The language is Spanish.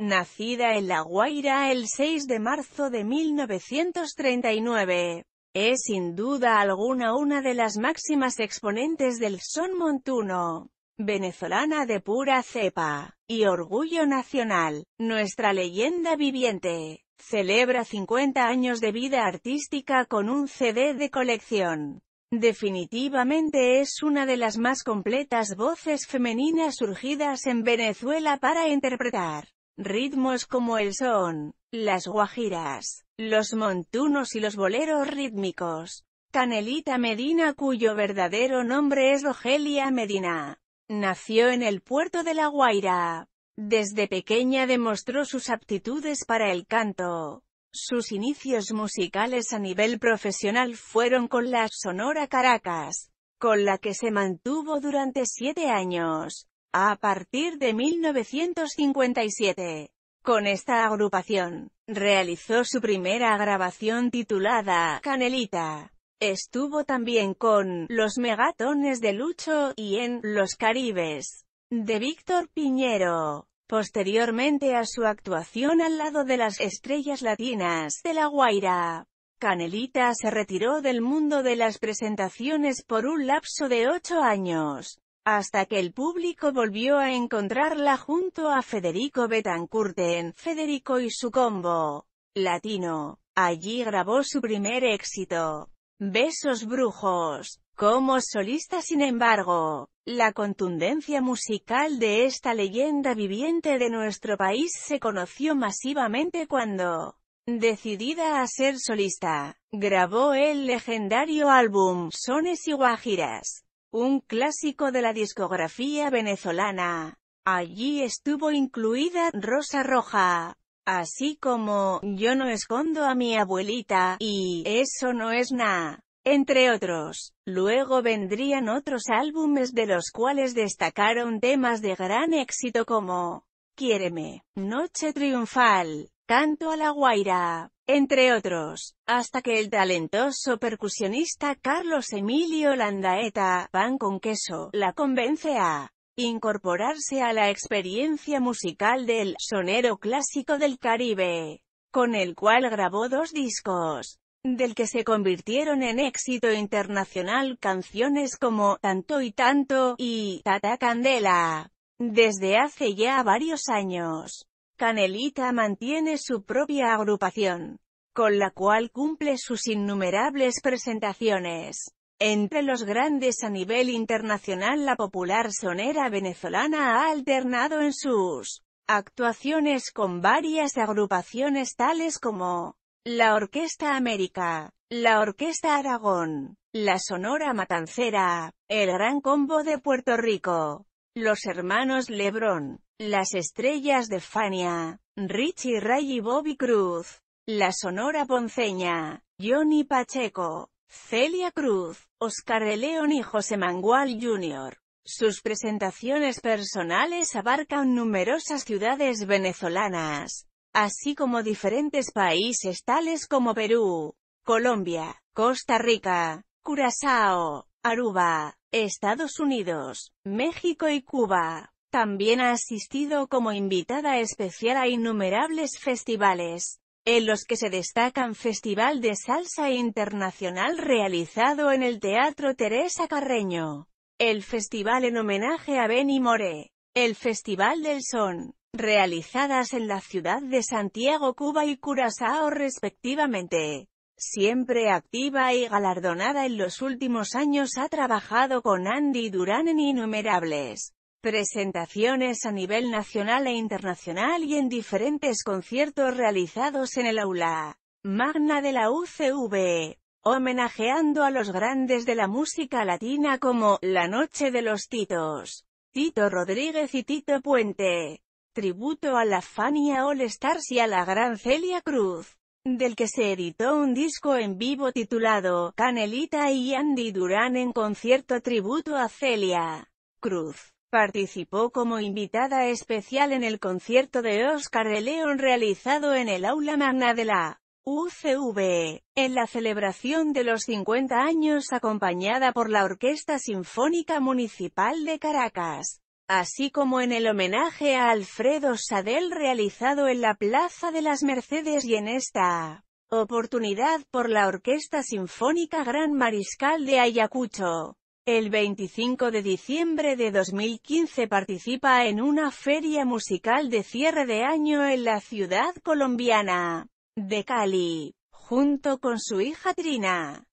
Nacida en La Guaira el 6 de marzo de 1939, es sin duda alguna una de las máximas exponentes del son montuno, venezolana de pura cepa, y orgullo nacional, nuestra leyenda viviente. Celebra 50 años de vida artística con un CD de colección. Definitivamente es una de las más completas voces femeninas surgidas en Venezuela para interpretar Ritmos como el son, las guajiras, los montunos y los boleros rítmicos. Canelita Medina cuyo verdadero nombre es Rogelia Medina. Nació en el puerto de La Guaira. Desde pequeña demostró sus aptitudes para el canto. Sus inicios musicales a nivel profesional fueron con la Sonora Caracas, con la que se mantuvo durante siete años a partir de 1957. Con esta agrupación, realizó su primera grabación titulada Canelita. Estuvo también con Los Megatones de Lucho y en Los Caribes de Víctor Piñero. Posteriormente a su actuación al lado de las estrellas latinas de La Guaira, Canelita se retiró del mundo de las presentaciones por un lapso de ocho años hasta que el público volvió a encontrarla junto a Federico Betancourt en Federico y su combo latino. Allí grabó su primer éxito, Besos Brujos. Como solista sin embargo, la contundencia musical de esta leyenda viviente de nuestro país se conoció masivamente cuando, decidida a ser solista, grabó el legendario álbum Sones y Guajiras un clásico de la discografía venezolana. Allí estuvo incluida Rosa Roja, así como Yo no escondo a mi abuelita y Eso no es nada, entre otros. Luego vendrían otros álbumes de los cuales destacaron temas de gran éxito como Quiéreme, Noche Triunfal, Canto a la Guaira, entre otros, hasta que el talentoso percusionista Carlos Emilio Landaeta, pan con queso, la convence a incorporarse a la experiencia musical del «sonero clásico del Caribe», con el cual grabó dos discos, del que se convirtieron en éxito internacional canciones como «Tanto y Tanto» y «Tata Candela», desde hace ya varios años. Canelita mantiene su propia agrupación, con la cual cumple sus innumerables presentaciones. Entre los grandes a nivel internacional la popular sonera venezolana ha alternado en sus actuaciones con varias agrupaciones tales como la Orquesta América, la Orquesta Aragón, la Sonora Matancera, el Gran Combo de Puerto Rico, los Hermanos Lebrón, las estrellas de Fania, Richie Ray y Bobby Cruz, La Sonora Ponceña, Johnny Pacheco, Celia Cruz, Oscar de León y José Mangual Jr. Sus presentaciones personales abarcan numerosas ciudades venezolanas, así como diferentes países tales como Perú, Colombia, Costa Rica, Curazao, Aruba, Estados Unidos, México y Cuba también ha asistido como invitada especial a innumerables festivales, en los que se destacan Festival de Salsa Internacional realizado en el Teatro Teresa Carreño, el Festival en homenaje a Benny More, el Festival del Son, realizadas en la ciudad de Santiago, Cuba y Curazao respectivamente. Siempre activa y galardonada en los últimos años ha trabajado con Andy Durán en innumerables presentaciones a nivel nacional e internacional y en diferentes conciertos realizados en el aula magna de la UCV, homenajeando a los grandes de la música latina como La Noche de los Titos, Tito Rodríguez y Tito Puente, tributo a la Fania All Stars y a la gran Celia Cruz, del que se editó un disco en vivo titulado Canelita y Andy Durán en concierto tributo a Celia Cruz. Participó como invitada especial en el concierto de Oscar de León realizado en el aula magna de la UCV, en la celebración de los 50 años acompañada por la Orquesta Sinfónica Municipal de Caracas, así como en el homenaje a Alfredo Sadel realizado en la Plaza de las Mercedes y en esta oportunidad por la Orquesta Sinfónica Gran Mariscal de Ayacucho. El 25 de diciembre de 2015 participa en una feria musical de cierre de año en la ciudad colombiana de Cali, junto con su hija Trina.